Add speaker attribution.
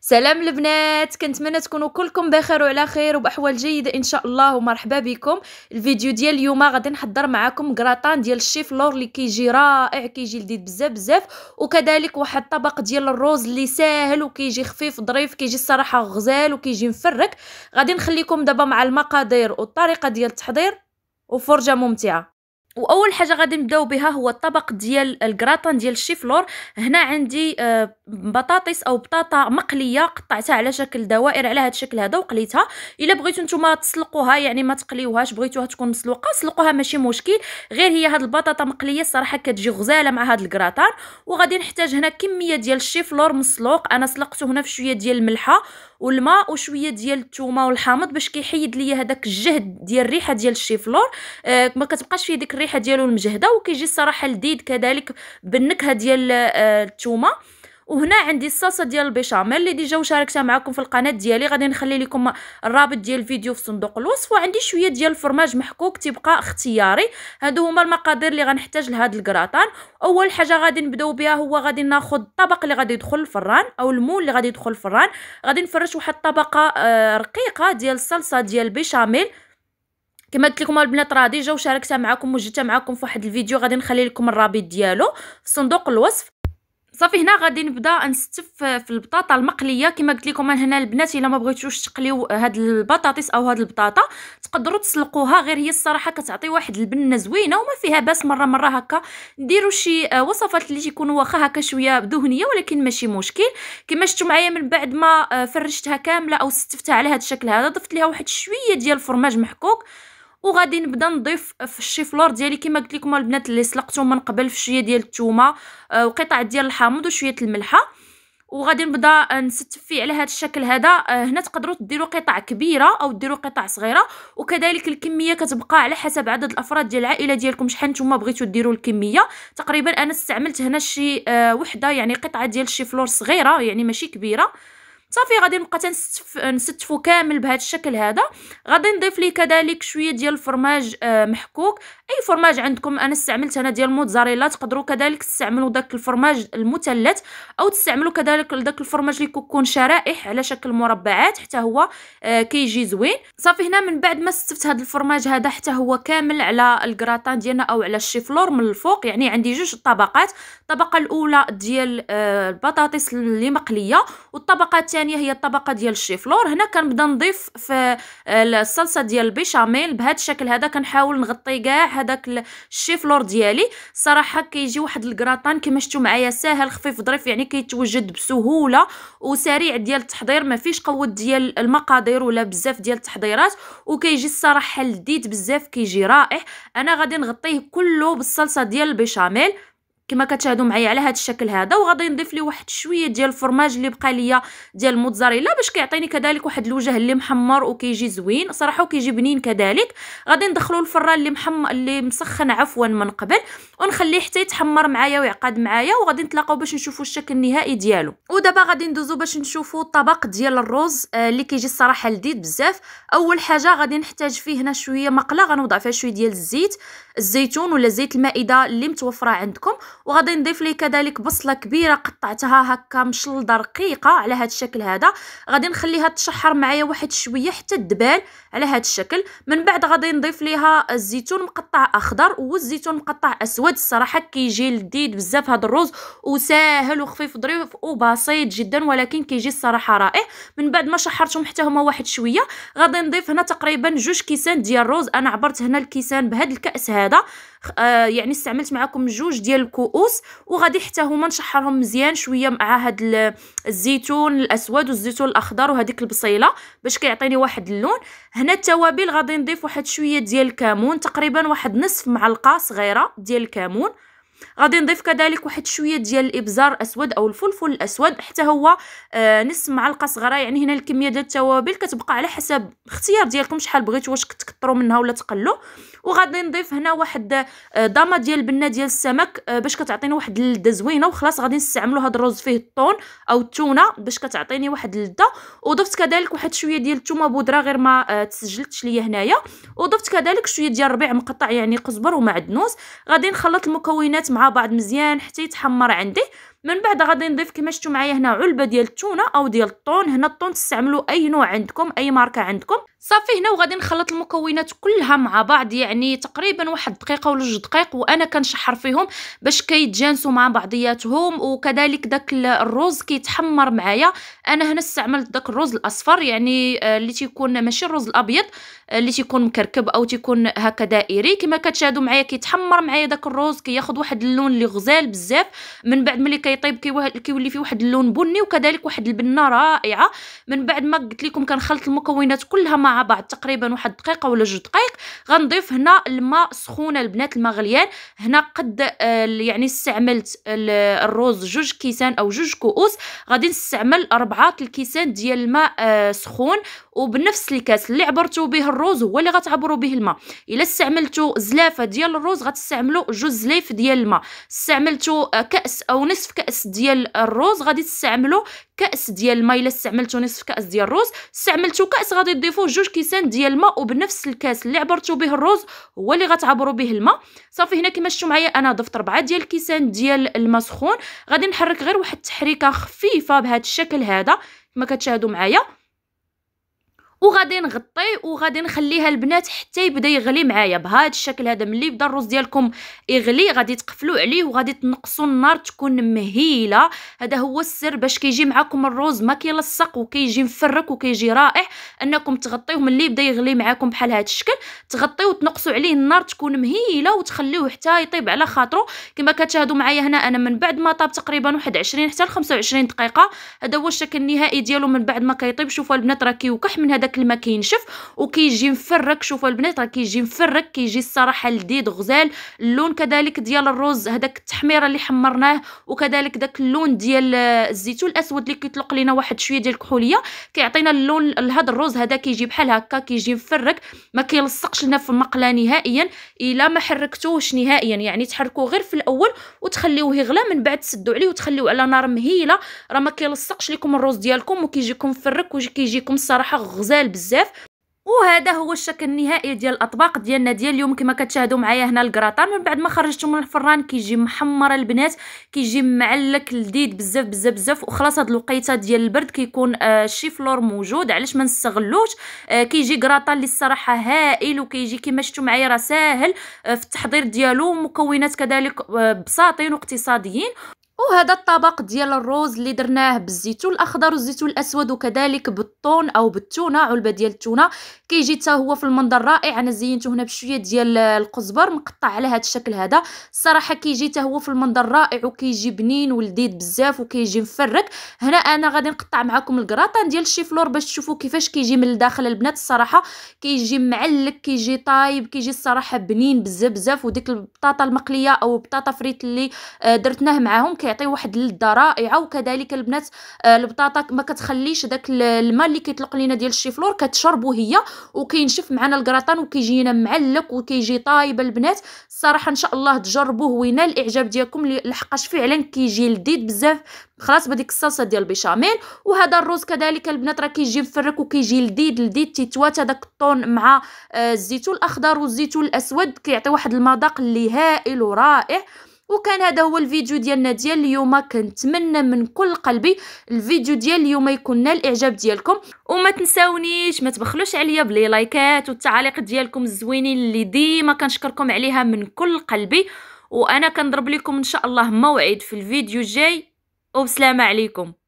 Speaker 1: سلام البنات كنتمنى تكونوا كلكم بخير وعلى خير وباحوال جيده ان شاء الله ومرحبا بكم الفيديو ديال اليوم غادي نحضر معكم غراتان ديال الشيف لور اللي كيجي رائع كيجي لذيذ بزاف بزاف وكذلك واحد الطبق ديال الروز اللي ساهل وكيجي خفيف ظريف كيجي الصراحه غزال وكيجي مفرك غادي نخليكم دابا مع المقادير والطريقه ديال التحضير وفرجه ممتعه واول حاجه غادي نبداو بها هو الطبق ديال الكراتان ديال الشيفلور هنا عندي آه، بطاطس او بطاطا مقليه قطعتها على شكل دوائر على هذا الشكل هذا وقليتها الا بغيتو نتوما تسلقوها يعني ما تقليوهاش بغيتوها تكون مسلوقه سلقوها ماشي مشكل غير هي هاد البطاطا مقليه الصراحه كتجي غزاله مع هاد الكراتان وغادي نحتاج هنا كميه ديال الشيفلور مسلوق انا سلقته هنا في شويه ديال الملحه والماء وشويه ديال الثومه والحامض باش كيحيد ليا هذاك الجهد ديال الريحه ديال الشيفلور آه ما كتبقاش فيه ديك الريحه ديالو المجهده وكيجي الصراحه لذيذ كذلك بالنكهه ديال الثومه آه وهنا عندي الصلصه ديال البيشاميل اللي ديجا وشاركتها معكم في القناه ديالي غادي نخلي لكم الرابط ديال الفيديو في صندوق الوصف وعندي شويه ديال الفرماج محكوك تبقى اختياري هادو هما المقادير اللي غنحتاج لهاد الكراطان اول حاجه غادي نبداو بها هو غادي ناخذ الطبق اللي غادي يدخل الفران او المول اللي غادي يدخل الفران غادي نفرش واحد الطبقه آه رقيقه ديال الصلصه ديال البيشاميل كما قلت لكم البنات راه ديجا وشاركتها معكم وجدتها معكم في واحد الفيديو غادي نخلي لكم الرابط ديالو في صندوق الوصف صافي هنا غادي نبدا نستف في البطاطا المقليه كما قلت لكم انا هنا البنات الا ما بغيتوش تقليو هاد البطاطس او هاد البطاطا تقدروا تسلقوها غير هي الصراحه كتعطي واحد البنه زوينه وما فيها باس مره مره هكا ديروا شي وصفات اللي يكونوا واخا هكا شويه دهنيه ولكن ماشي مشكل كما شفتوا معايا من بعد ما فرشتها كامله او استفتها على هاد الشكل هذا ضفت لها واحد شويه ديال الفرماج محكوك وغادي نبدا نضيف في الشيفلور ديالي كما قلت لكم البنات اللي سلقتهم من قبل في شويه ديال الثومه آه، وقطع ديال الحامض وشويه الملحه وغادي نبدا آه، نستف فيه على هذا الشكل هذا آه، هنا تقدروا ديروا قطع كبيره او ديروا قطع صغيره وكذلك الكميه كتبقى على حسب عدد الافراد ديال العائله ديالكم شحال نتوما بغيتوا ديروا الكميه تقريبا انا استعملت هنا شي وحده يعني قطعه ديال الشيفلور صغيره يعني ماشي كبيره صافي غادي نبقى تنستف نستفو كامل بهذا الشكل هذا غادي نضيف ليه كذلك شويه ديال الفرماج آه، محكوك اي فرماج عندكم انا استعملت هنا ديال الموتزاريلا تقدروا كذلك تستعملوا داك الفرماج المثلث او تستعملوا كذلك داك الفرماج اللي كيكون شرائح على شكل مربعات حتى هو آه، كيجي زوين صافي هنا من بعد ما استفت هذا الفرماج هذا حتى هو كامل على الكراتان ديالنا او على الشيفلور من الفوق يعني عندي جوج طبقات الطبقه الاولى ديال آه، البطاطس اللي مقليه والطبقه الثانيه هي الطبقه ديال الشيفلور هنا كنبدا نضيف في آه، الصلصه ديال البيشاميل بهذا الشكل هذا كنحاول نغطي كاع هذاك الشيفلور ديالي صراحه كيجي واحد الكراطان كما شفتوا معايا ساهل خفيف ظريف يعني كيتوجد بسهوله وسريع ديال التحضير ما فيش قوه ديال المقادير ولا بزاف ديال التحضيرات وكيجي الصراحه لذيذ بزاف كيجي رائع انا غادي نغطيه كله بالصلصه ديال البيشاميل كما كتشاهدوا معايا على هذا الشكل هذا وغادي نضيف ليه واحد شويه ديال الفرماج اللي بقى ليا ديال الموتزاريلا باش كيعطيني كذلك واحد الوجه اللي محمر وكيجي زوين صراحه وكيجي بنين كذلك غادي ندخلو الفران اللي محمر اللي مسخن عفوا من قبل ونخليه حتى يتحمر معايا ويعقد معايا وغادي نتلاقاو باش نشوفوا الشكل النهائي ديالو ودابا غادي ندوزو باش نشوفوا الطبق ديال الرز آه، اللي كيجي الصراحه لذيذ بزاف اول حاجه غادي نحتاج فيه هنا شويه مقله غنوضع فيها شويه ديال الزيت الزيتون ولا زيت المائده اللي متوفره عندكم وغادي نضيف ليه كذلك بصله كبيره قطعتها هكا مشلده رقيقه على هذا الشكل هذا غادي نخليها تشحر معايا واحد شويه حتى تدبال على هذا الشكل من بعد غادي نضيف ليها الزيتون مقطع اخضر والزيتون مقطع اسود الصراحه كيجي لذيذ بزاف هذا الرز وساهل وخفيف ظريف وبسيط جدا ولكن كيجي الصراحه رائع من بعد ما شحرتهم حتى هما واحد شويه غادي نضيف هنا تقريبا جوج كيسان ديال الرز انا عبرت هنا الكيسان بهذا الكاس هذا آه يعني استعملت معكم جوج ديال الكوب الكؤوس وغادي حتى هما نشحرهم مزيان شويه مع هاد الزيتون الاسود والزيتون الاخضر وهذيك البصيله باش كيعطيني واحد اللون هنا التوابل غادي نضيف واحد شويه ديال الكمون تقريبا واحد نصف معلقه صغيره ديال الكمون غادي نضيف كذلك واحد شويه ديال الابزار الاسود او الفلفل الاسود حتى هو آه نص معلقه صغيره يعني هنا الكميه ديال التوابل كتبقى على حسب اختيار ديالكم شحال بغيتوا واش كتكثروا منها ولا تقلوا وغادي نضيف هنا واحد آه ضامه ديال البنه ديال السمك آه باش كتعطيني واحد اللذه زوينه وخلاص غادي نستعملوا هذا الرز فيه الطون او التونه باش كتعطيني واحد اللذه وضفت كذلك واحد شويه ديال الثومه بودره غير ما آه تسجلتش ليا هنايا وضفت كذلك شويه ديال الربيع مقطع يعني قزبر ومعدنوس غادي نخلط المكونات مع بعض مزيان حتى يتحمر عندي من بعد غادي نضيف كما شفتوا معايا هنا علبه ديال التونه او ديال الطون هنا الطون تستعملوا اي نوع عندكم اي ماركه عندكم صافي هنا وغادي نخلط المكونات كلها مع بعض يعني تقريبا واحد دقيقه ولا جوج دقائق وانا كنشحر فيهم باش كيتجانسوا مع بعضياتهم وكذلك داك الرز كيتحمر معايا انا هنا استعملت داك الرز الاصفر يعني آه، اللي تيكون ماشي الرز الابيض آه، اللي تيكون مكركب او تيكون هكا دائري كما كتشاهدوا معايا كيتحمر معايا داك الرز كياخذ واحد اللون اللي غزال بزاف من بعد ملي كيطيب كيولي فيه واحد اللون بني وكذلك واحد البنه رائعه من بعد ما قلت لكم كنخلط المكونات كلها مع مع بعض تقريبا واحد دقيقه ولا جوج دقائق غنضيف هنا الماء سخونه البنات الماء غليان هنا قد آه، يعني استعملت الرز جوج كيسان او جوج كؤوس غادي نستعمل اربعه الكيسان ديال الماء آه، سخون وبنفس الكاس اللي عبرتو به الرز هو اللي غتعبروا به الماء الا استعملتوا زلافه ديال الرز غتستعملوا جوج زليف ديال الماء استعملتوا آه، كاس او نصف كاس ديال الرز غادي تستعملوا كاس ديال الماء الا استعملتو نصف كاس ديال الرز استعملتو كاس غادي تضيفوه جوج كيسان ديال الماء وبنفس الكاس اللي عبرتو به الرز هو اللي غتعبروا به الماء صافي هنا كما شفتوا معايا انا ضفت ربعه ديال الكيسان ديال الماء سخون غادي نحرك غير واحد التحريكه خفيفه بهذا الشكل هذا كما كتشاهدوا معايا وغادي نغطي وغادي نخليها البنات حتى يبدا يغلي معايا بهذا الشكل هذا ملي بدا الرز ديالكم يغلي غادي تقفلوا عليه وغادي تنقصوا النار تكون مهيله هذا هو السر باش كيجي معكم الرز ما كيلصق وكيجي مفرك وكيجي رائع انكم تغطيوه ملي بدا يغلي معاكم بحال هذا الشكل تغطيوه وتنقصوا عليه النار تكون مهيله وتخليوه حتى يطيب على خاطرو كما كتشاهدوا معايا هنا انا من بعد ما طاب تقريبا واحد 20 حتى ل 25 دقيقه هذا هو الشكل النهائي ديالو من بعد ما كيطيب شوفوا البنات راه كيوكح من هذا داك الماء كينشف وكيجي مفرك شوفوا البنات راه كيجي مفرك كيجي الصراحه لذيذ غزال اللون كذلك ديال الرز هذاك التحميره اللي حمرناه وكذلك داك اللون ديال الزيتون الاسود اللي كيطلق لينا واحد شويه ديال الكحوليه كيعطينا اللون لهذا الرز هذا كيجي بحال هكا كيجي مفرك ما كيلصقش لنا في المقله نهائيا الا ما حركتوش نهائيا يعني تحركوه غير في الاول وتخليوه يغلى من بعد تسدوا عليه وتخليوه على نار مهيله راه ما كيلصقش لكم الرز ديالكم وكيجيكم مفرك وكيجيكم الصراحه غزال سهل بزاف وهذا هو الشكل النهائي ديال الاطباق ديالنا ديال اليوم كما كتشاهدوا معايا هنا الكراطان من بعد ما خرجته من الفران كيجي محمر البنات كيجي معلك لذيذ بزاف بزاف بزاف وخلاص هاد الوقيته ديال البرد كيكون آه الشيفلور موجود علاش ما نستغلوش آه كيجي كراطان اللي الصراحه هائل وكيجي كما شفتوا معايا راه ساهل آه في التحضير ديالو مكونات كذلك آه بساطين واقتصاديين وهذا الطبق ديال الروز اللي درناه بالزيتون الاخضر والزيتون الاسود وكذلك بالطون او بالتونه علبه ديال التونه كيجي حتى هو في المنظر رائع انا زينته هنا بشويه ديال القزبر مقطع على هذا الشكل هذا الصراحه كيجي حتى هو في المنظر رائع وكيجي بنين ولذيذ بزاف وكيجي مفرك هنا انا غادي نقطع معكم الكراطان ديال الشيفلور باش تشوفوا كيفاش كيجي من الداخل البنات الصراحه كيجي معلك كيجي طايب كيجي الصراحه بنين بزاف بزاف وديك البطاطا المقليه او بطاطا فريت اللي آه، درتناه معاهم كي كيعطي واحد اللذه رائعه وكذلك البنات آه، البطاطا ما كتخليش داك الماء اللي كيطلق لينا ديال الشيفلور كتشربو هي وكينشف معنا الكراطان وكيجينا معلق وكيجي طايب البنات الصراحه ان شاء الله تجربوه وينال الاعجاب ديالكم لحقاش فعلا كيجي لذيذ بزاف خلاص بديك الصلصه ديال البيشاميل وهذا الرز كذلك البنات راه كيجي مفرك وكيجي لذيذ لذيذ تيتوات هذاك الطون مع آه، الزيتون الاخضر والزيتون الاسود كيعطي واحد المذاق اللي هائل ورائع وكان هذا هو الفيديو ديالنا ديال اليوم كنتمنى من كل قلبي الفيديو ديال اليوم يكون نال الاعجاب ديالكم وما تنساونيش ما تبخلوش عليا بلي لايكات والتعاليق ديالكم الزوينين اللي ديما كنشكركم عليها من كل قلبي وانا كنضرب لكم ان شاء الله موعد في الفيديو الجاي وبسلامه عليكم